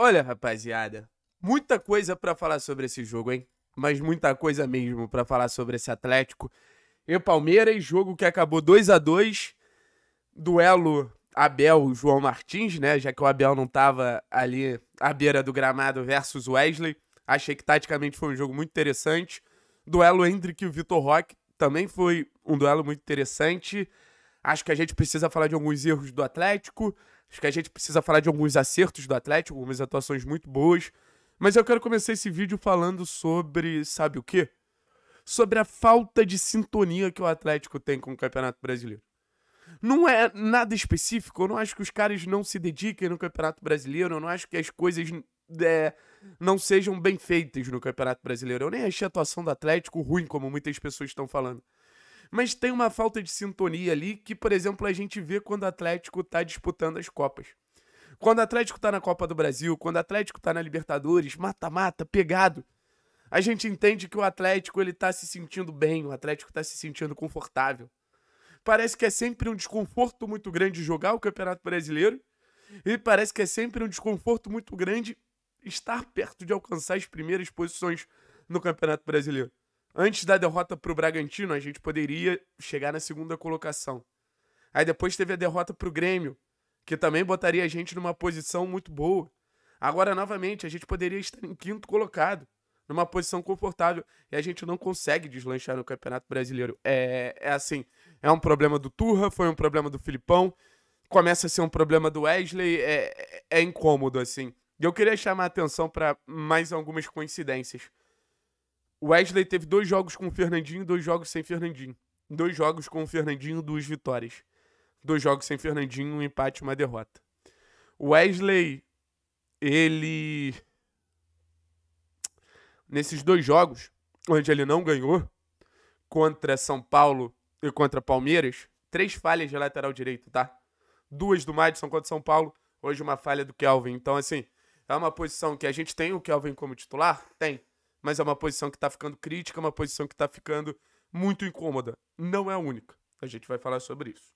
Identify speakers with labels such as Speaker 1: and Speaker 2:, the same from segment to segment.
Speaker 1: Olha, rapaziada, muita coisa para falar sobre esse jogo, hein? Mas muita coisa mesmo para falar sobre esse Atlético e Palmeiras, jogo que acabou 2 a 2 duelo Abel João Martins, né? Já que o Abel não tava ali à beira do gramado versus Wesley. Achei que taticamente foi um jogo muito interessante. Duelo Hendrick e o Vitor Roque também foi um duelo muito interessante. Acho que a gente precisa falar de alguns erros do Atlético. Acho que a gente precisa falar de alguns acertos do Atlético, algumas atuações muito boas. Mas eu quero começar esse vídeo falando sobre, sabe o quê? Sobre a falta de sintonia que o Atlético tem com o Campeonato Brasileiro. Não é nada específico, eu não acho que os caras não se dediquem no Campeonato Brasileiro, eu não acho que as coisas é, não sejam bem feitas no Campeonato Brasileiro. Eu nem achei a atuação do Atlético ruim, como muitas pessoas estão falando mas tem uma falta de sintonia ali que, por exemplo, a gente vê quando o Atlético está disputando as Copas. Quando o Atlético está na Copa do Brasil, quando o Atlético está na Libertadores, mata-mata, pegado. A gente entende que o Atlético ele tá se sentindo bem, o Atlético está se sentindo confortável. Parece que é sempre um desconforto muito grande jogar o Campeonato Brasileiro e parece que é sempre um desconforto muito grande estar perto de alcançar as primeiras posições no Campeonato Brasileiro antes da derrota para o Bragantino, a gente poderia chegar na segunda colocação. Aí depois teve a derrota para o Grêmio, que também botaria a gente numa posição muito boa. Agora, novamente, a gente poderia estar em quinto colocado, numa posição confortável, e a gente não consegue deslanchar no Campeonato Brasileiro. É, é assim, é um problema do Turra, foi um problema do Filipão, começa a ser um problema do Wesley, é, é, é incômodo, assim. E eu queria chamar a atenção para mais algumas coincidências. O Wesley teve dois jogos com o Fernandinho, dois jogos sem Fernandinho. Dois jogos com o Fernandinho, duas vitórias. Dois jogos sem Fernandinho, um empate e uma derrota. O Wesley, ele. Nesses dois jogos, onde ele não ganhou, contra São Paulo e contra Palmeiras, três falhas de lateral direito, tá? Duas do Madison contra São Paulo, hoje uma falha do Kelvin. Então, assim, é uma posição que a gente tem o Kelvin como titular? Tem mas é uma posição que tá ficando crítica, uma posição que tá ficando muito incômoda. Não é a única. A gente vai falar sobre isso.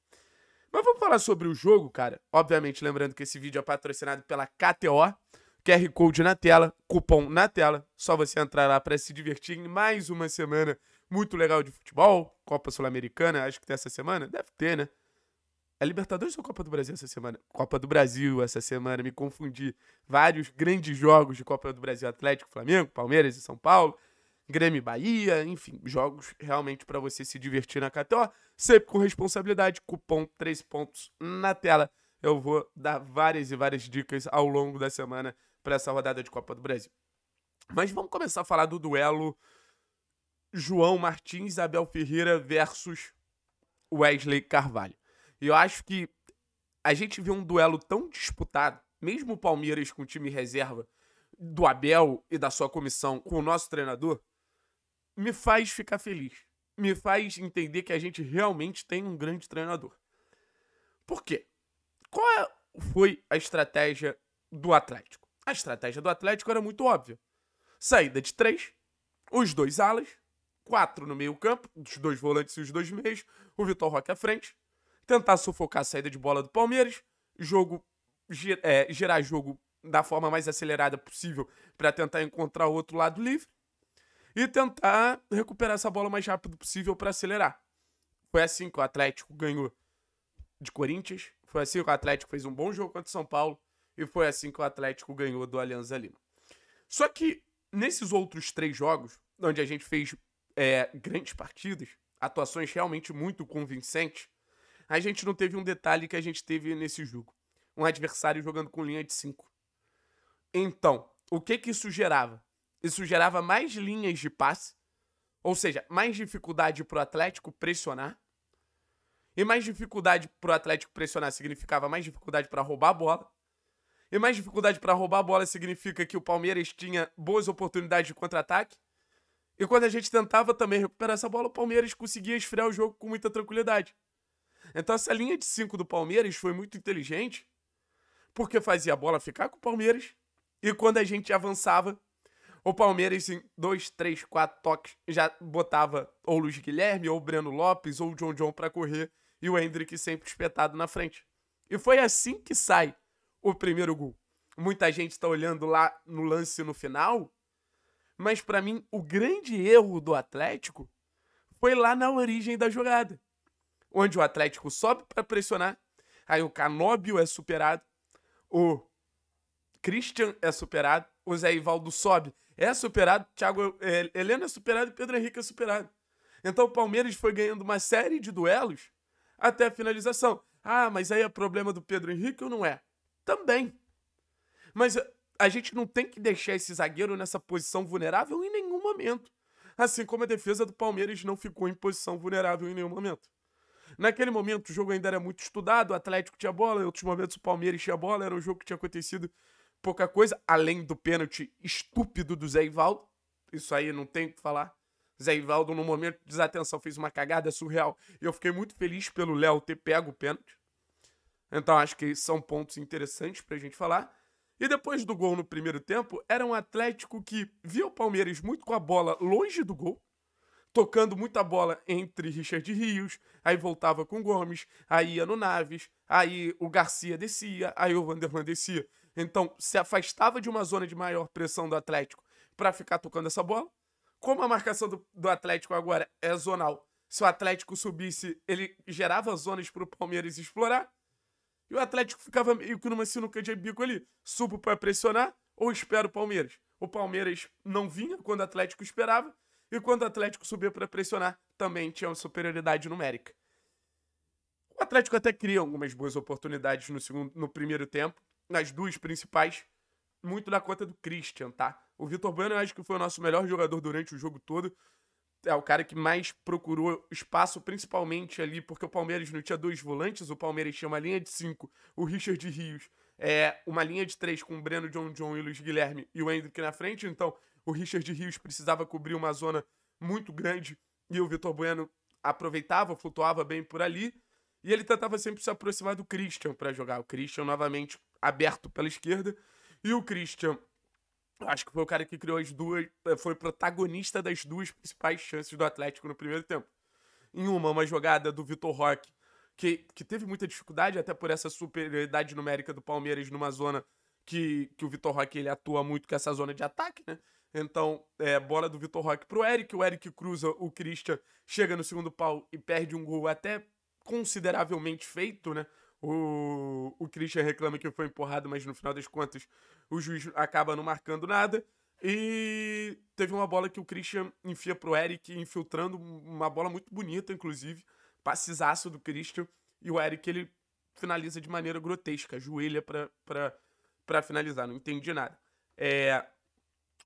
Speaker 1: Mas vamos falar sobre o jogo, cara. Obviamente, lembrando que esse vídeo é patrocinado pela KTO. QR Code na tela, cupom na tela. Só você entrar lá para se divertir em mais uma semana muito legal de futebol. Copa Sul-Americana, acho que tem essa semana. Deve ter, né? É Libertadores ou Copa do Brasil essa semana? Copa do Brasil essa semana, me confundi. Vários grandes jogos de Copa do Brasil: Atlético, Flamengo, Palmeiras e São Paulo, Grêmio e Bahia, enfim, jogos realmente para você se divertir na KTO, sempre com responsabilidade. Cupom 3 pontos na tela. Eu vou dar várias e várias dicas ao longo da semana para essa rodada de Copa do Brasil. Mas vamos começar a falar do duelo João Martins, Abel Ferreira versus Wesley Carvalho. E eu acho que a gente viu um duelo tão disputado, mesmo o Palmeiras com o time reserva do Abel e da sua comissão com o nosso treinador, me faz ficar feliz. Me faz entender que a gente realmente tem um grande treinador. Por quê? Qual é, foi a estratégia do Atlético? A estratégia do Atlético era muito óbvia. Saída de três, os dois alas, quatro no meio-campo, os dois volantes e os dois meios, o Vitor Roque à frente, tentar sufocar a saída de bola do Palmeiras, jogo é, gerar jogo da forma mais acelerada possível para tentar encontrar o outro lado livre e tentar recuperar essa bola o mais rápido possível para acelerar. Foi assim que o Atlético ganhou de Corinthians, foi assim que o Atlético fez um bom jogo contra o São Paulo e foi assim que o Atlético ganhou do Alianza Lima. Só que nesses outros três jogos, onde a gente fez é, grandes partidas, atuações realmente muito convincentes, a gente não teve um detalhe que a gente teve nesse jogo. Um adversário jogando com linha de 5. Então, o que que isso gerava? Isso gerava mais linhas de passe, ou seja, mais dificuldade pro Atlético pressionar. E mais dificuldade pro Atlético pressionar significava mais dificuldade para roubar a bola. E mais dificuldade para roubar a bola significa que o Palmeiras tinha boas oportunidades de contra-ataque. E quando a gente tentava também recuperar essa bola, o Palmeiras conseguia esfriar o jogo com muita tranquilidade. Então essa linha de cinco do Palmeiras foi muito inteligente, porque fazia a bola ficar com o Palmeiras, e quando a gente avançava, o Palmeiras em dois, três, quatro toques já botava ou Luiz Guilherme, ou Breno Lopes, ou o John John para correr, e o Hendrick sempre espetado na frente. E foi assim que sai o primeiro gol. Muita gente está olhando lá no lance no final, mas para mim o grande erro do Atlético foi lá na origem da jogada onde o Atlético sobe para pressionar, aí o Canóbio é superado, o Christian é superado, o Zé Ivaldo sobe, é superado, Thiago é, Helena é superado e Pedro Henrique é superado. Então o Palmeiras foi ganhando uma série de duelos até a finalização. Ah, mas aí é problema do Pedro Henrique ou não é? Também. Mas eh, a gente não tem que deixar esse zagueiro nessa posição vulnerável em nenhum momento. Assim como a defesa do Palmeiras não ficou em posição vulnerável em nenhum momento. Naquele momento o jogo ainda era muito estudado, o Atlético tinha bola, em outros momentos o Palmeiras tinha bola, era um jogo que tinha acontecido pouca coisa, além do pênalti estúpido do Zé Ivaldo. Isso aí não tem o que falar. Zé Ivaldo, no momento de desatenção, fez uma cagada surreal. E eu fiquei muito feliz pelo Léo ter pego o pênalti. Então acho que são pontos interessantes pra gente falar. E depois do gol no primeiro tempo, era um Atlético que via o Palmeiras muito com a bola longe do gol tocando muita bola entre Richard Rios, aí voltava com Gomes, aí ia no Naves, aí o Garcia descia, aí o Vanderlan descia. Então, se afastava de uma zona de maior pressão do Atlético para ficar tocando essa bola. Como a marcação do, do, Atlético agora é zonal, se o Atlético subisse, ele gerava zonas para o Palmeiras explorar. E o Atlético ficava meio que numa sinuca de bico ali. Subo para pressionar ou espero o Palmeiras? O Palmeiras não vinha quando o Atlético esperava e quando o Atlético subia para pressionar, também tinha uma superioridade numérica. O Atlético até cria algumas boas oportunidades no, segundo, no primeiro tempo, nas duas principais, muito na conta do Christian, tá? O Vitor Bueno eu acho que foi o nosso melhor jogador durante o jogo todo. É o cara que mais procurou espaço, principalmente ali, porque o Palmeiras não tinha dois volantes, o Palmeiras tinha uma linha de cinco, o Richard Rios, é, uma linha de três com o Breno, John John e o Luiz Guilherme e o Hendrick na frente. Então, o Richard Rios precisava cobrir uma zona muito grande e o Vitor Bueno aproveitava, flutuava bem por ali. E ele tentava sempre se aproximar do Christian para jogar. O Christian novamente aberto pela esquerda. E o Christian, acho que foi o cara que criou as duas, eh, foi protagonista das duas principais chances do Atlético no primeiro tempo. Em uma, uma jogada do Vitor Roque, que, que teve muita dificuldade, até por essa superioridade numérica do Palmeiras numa zona que, que o Vitor Roque ele atua muito com essa zona de ataque, né? Então, é, bola do Vitor Roque pro Eric. O Eric cruza, o Christian chega no segundo pau e perde um gol até consideravelmente feito, né? O, o Christian reclama que foi empurrado, mas no final das contas o juiz acaba não marcando nada. E teve uma bola que o Christian enfia pro Eric, infiltrando, uma bola muito bonita, inclusive. Passizaço do Christian. E o Eric, ele finaliza de maneira grotesca, joelha para pra finalizar, não entendi nada. É,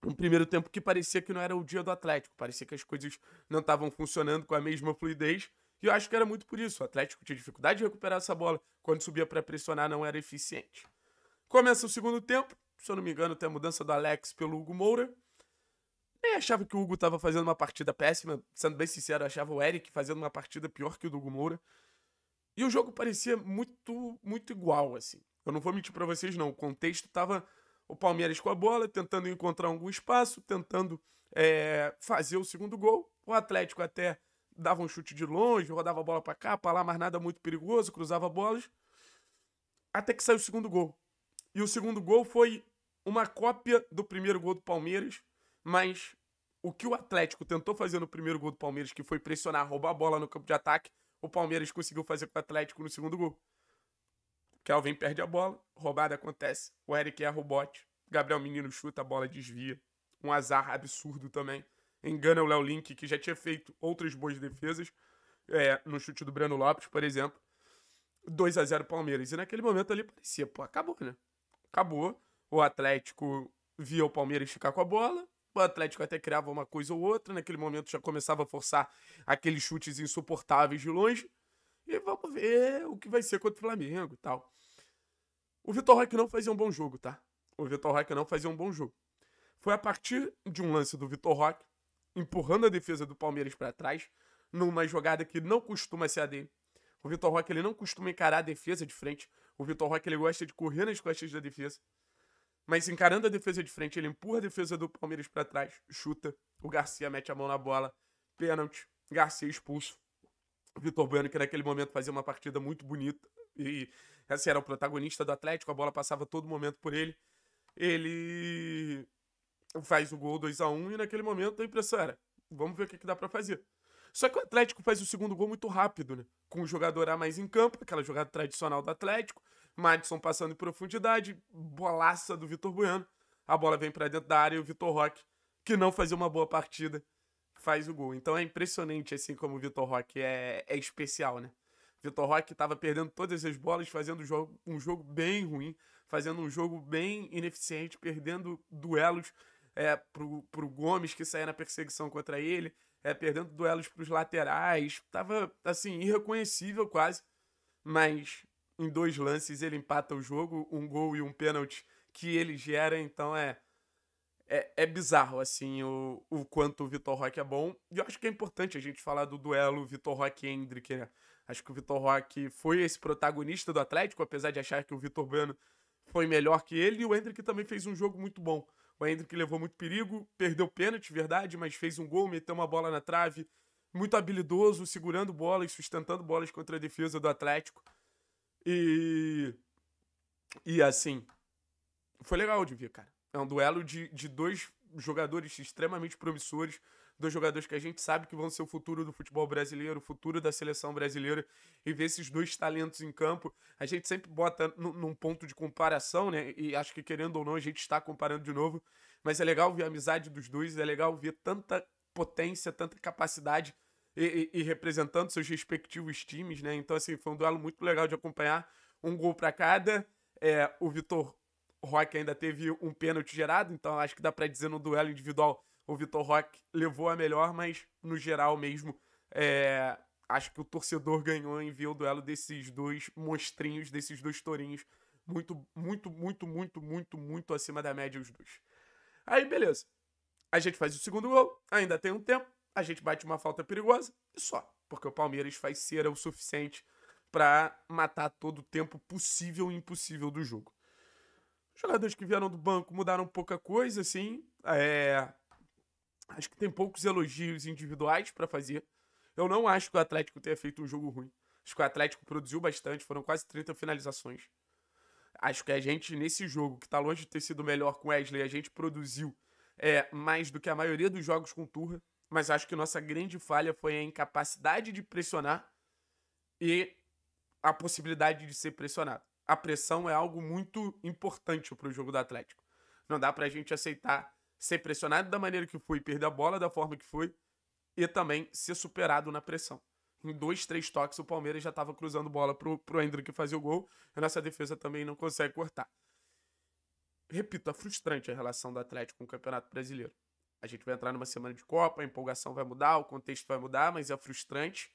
Speaker 1: um primeiro tempo que parecia que não era o dia do Atlético, parecia que as coisas não estavam funcionando com a mesma fluidez. E eu acho que era muito por isso. O Atlético tinha dificuldade de recuperar essa bola, quando subia para pressionar não era eficiente. Começa o segundo tempo, se eu não me engano, tem a mudança do Alex pelo Hugo Moura. Nem achava que o Hugo estava fazendo uma partida péssima, sendo bem sincero, achava o Eric fazendo uma partida pior que o do Hugo Moura. E o jogo parecia muito, muito igual, assim. Eu não vou mentir para vocês, não. O contexto estava o Palmeiras com a bola, tentando encontrar algum espaço, tentando é, fazer o segundo gol. O Atlético até dava um chute de longe, rodava a bola para cá, para lá, mas nada muito perigoso, cruzava bolas. Até que saiu o segundo gol. E o segundo gol foi uma cópia do primeiro gol do Palmeiras, mas o que o Atlético tentou fazer no primeiro gol do Palmeiras, que foi pressionar, roubar a bola no campo de ataque, o Palmeiras conseguiu fazer com o Atlético no segundo gol. Kelvin perde a bola, roubada acontece, o Eric erra o bote, Gabriel Menino chuta, a bola desvia. Um azar absurdo também. Engana o Léo Link, que já tinha feito outras boas defesas, é, no chute do Breno Lopes, por exemplo. 2 a 0 Palmeiras. E naquele momento ali parecia, pô, acabou, né? Acabou. O Atlético via o Palmeiras ficar com a bola. O Atlético até criava uma coisa ou outra. Naquele momento já começava a forçar aqueles chutes insuportáveis de longe. E vamos ver o que vai ser contra o Flamengo e tal. O Vitor Roque não fazia um bom jogo, tá? O Vitor Roque não fazia um bom jogo. Foi a partir de um lance do Vitor Roque, empurrando a defesa do Palmeiras para trás, numa jogada que não costuma ser a dele. O Vitor Roque ele não costuma encarar a defesa de frente. O Vitor Roque ele gosta de correr nas costas da defesa. Mas encarando a defesa de frente, ele empurra a defesa do Palmeiras para trás, chuta, o Garcia mete a mão na bola, pênalti, Garcia expulso. Vitor Bueno, que naquele momento fazia uma partida muito bonita. E assim, era o protagonista do Atlético, a bola passava todo momento por ele. Ele faz o gol 2 a 1 e naquele momento a impressão era, vamos ver o que, que dá para fazer. Só que o Atlético faz o segundo gol muito rápido, né? Com o jogador a mais em campo, aquela jogada tradicional do Atlético, Madison passando em profundidade, bolaça do Vitor Bueno. A bola vem para dentro da área e o Vitor Roque, que não fazia uma boa partida, faz o gol. Então é impressionante, assim como o Vitor Roque é, é especial, né? Vitor Roque estava perdendo todas as bolas, fazendo jogo, um jogo bem ruim, fazendo um jogo bem ineficiente, perdendo duelos é, pro, pro Gomes, que saía na perseguição contra ele, é, perdendo duelos para os laterais. Tava, assim, irreconhecível quase, mas em dois lances ele empata o jogo, um gol e um pênalti que ele gera, então é é, é bizarro, assim, o, o quanto o Vitor Roque é bom. E eu acho que é importante a gente falar do duelo Vitor Roque-Hendrick, né? Acho que o Vitor Roque foi esse protagonista do Atlético, apesar de achar que o Vitor Bueno foi melhor que ele. E o Hendrick também fez um jogo muito bom. O Hendrick levou muito perigo, perdeu pênalti, verdade, mas fez um gol, meteu uma bola na trave. Muito habilidoso, segurando bolas, sustentando bolas contra a defesa do Atlético. E. E assim. Foi legal de ver, cara. É um duelo de, de dois jogadores extremamente promissores, dois jogadores que a gente sabe que vão ser o futuro do futebol brasileiro, o futuro da seleção brasileira, e ver esses dois talentos em campo, a gente sempre bota num ponto de comparação, né? E acho que querendo ou não, a gente está comparando de novo, mas é legal ver a amizade dos dois, é legal ver tanta potência, tanta capacidade e, e, e representando seus respectivos times, né? Então, assim, foi um duelo muito legal de acompanhar, um gol para cada. É, o Vitor Roque ainda teve um pênalti gerado, então acho que dá para dizer no duelo individual o Vitor Roque levou a melhor, mas no geral mesmo, é, acho que o torcedor ganhou em ver o duelo desses dois monstrinhos, desses dois tourinhos, muito, muito, muito, muito, muito, muito acima da média os dois. Aí, beleza. A gente faz o segundo gol, ainda tem um tempo, a gente bate uma falta perigosa e só, porque o Palmeiras faz cera o suficiente para matar todo o tempo possível e impossível do jogo. Jogadores que vieram do banco mudaram pouca coisa, assim. É... Acho que tem poucos elogios individuais para fazer. Eu não acho que o Atlético tenha feito um jogo ruim. Acho que o Atlético produziu bastante, foram quase 30 finalizações. Acho que a gente, nesse jogo, que tá longe de ter sido melhor com Wesley, a gente produziu é, mais do que a maioria dos jogos com Turra. Mas acho que nossa grande falha foi a incapacidade de pressionar e a possibilidade de ser pressionado a pressão é algo muito importante para o jogo do Atlético. Não dá para a gente aceitar ser pressionado da maneira que foi, perder a bola da forma que foi e também ser superado na pressão. Em dois, três toques, o Palmeiras já estava cruzando bola para o Hendrick fazer o gol e a nossa defesa também não consegue cortar. Repito, é frustrante a relação do Atlético com o Campeonato Brasileiro. A gente vai entrar numa semana de Copa, a empolgação vai mudar, o contexto vai mudar, mas é frustrante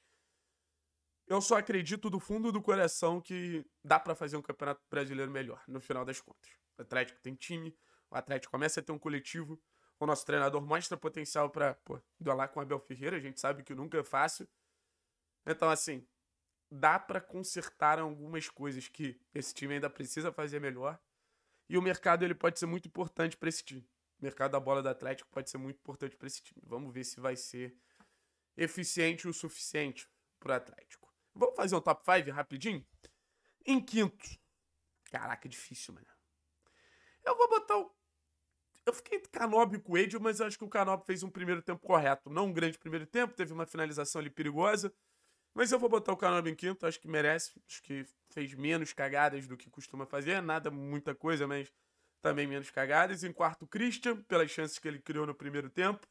Speaker 1: eu só acredito do fundo do coração que dá para fazer um campeonato brasileiro melhor, no final das contas. O Atlético tem time, o Atlético começa a ter um coletivo, o nosso treinador mostra potencial para pô, duelar com o Abel Ferreira, a gente sabe que nunca é fácil. Então, assim, dá para consertar algumas coisas que esse time ainda precisa fazer melhor. E o mercado ele pode ser muito importante para esse time. O mercado da bola do Atlético pode ser muito importante para esse time. Vamos ver se vai ser eficiente o suficiente para Atlético. Vamos fazer um top 5 rapidinho? Em quinto. Caraca, difícil, mano. Eu vou botar o. Eu fiquei entre Canob e Coelho, mas eu acho que o Canob fez um primeiro tempo correto. Não um grande primeiro tempo, teve uma finalização ali perigosa. Mas eu vou botar o Canob em quinto, acho que merece. Acho que fez menos cagadas do que costuma fazer. Nada, muita coisa, mas também menos cagadas. Em quarto, Christian, pelas chances que ele criou no primeiro tempo.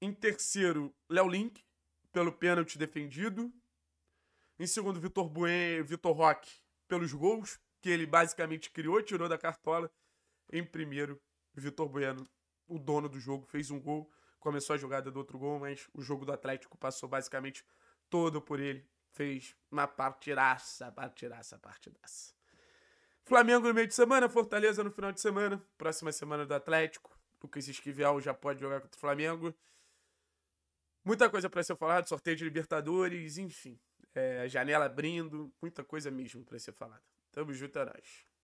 Speaker 1: Em terceiro, Léo Link, pelo pênalti defendido. Em segundo, Vitor Bueno, Vitor Roque, pelos gols que ele basicamente criou, tirou da cartola. Em primeiro, Vitor Bueno, o dono do jogo, fez um gol, começou a jogada do outro gol, mas o jogo do Atlético passou basicamente todo por ele. Fez uma partidaça, partidaça, partidaça. Flamengo no meio de semana, Fortaleza no final de semana, próxima semana do Atlético. Lucas Esquivel já pode jogar contra o Flamengo. Muita coisa para ser falado, sorteio de Libertadores, enfim. É, janela abrindo, muita coisa mesmo para ser falada. Tamo junto, é nóis.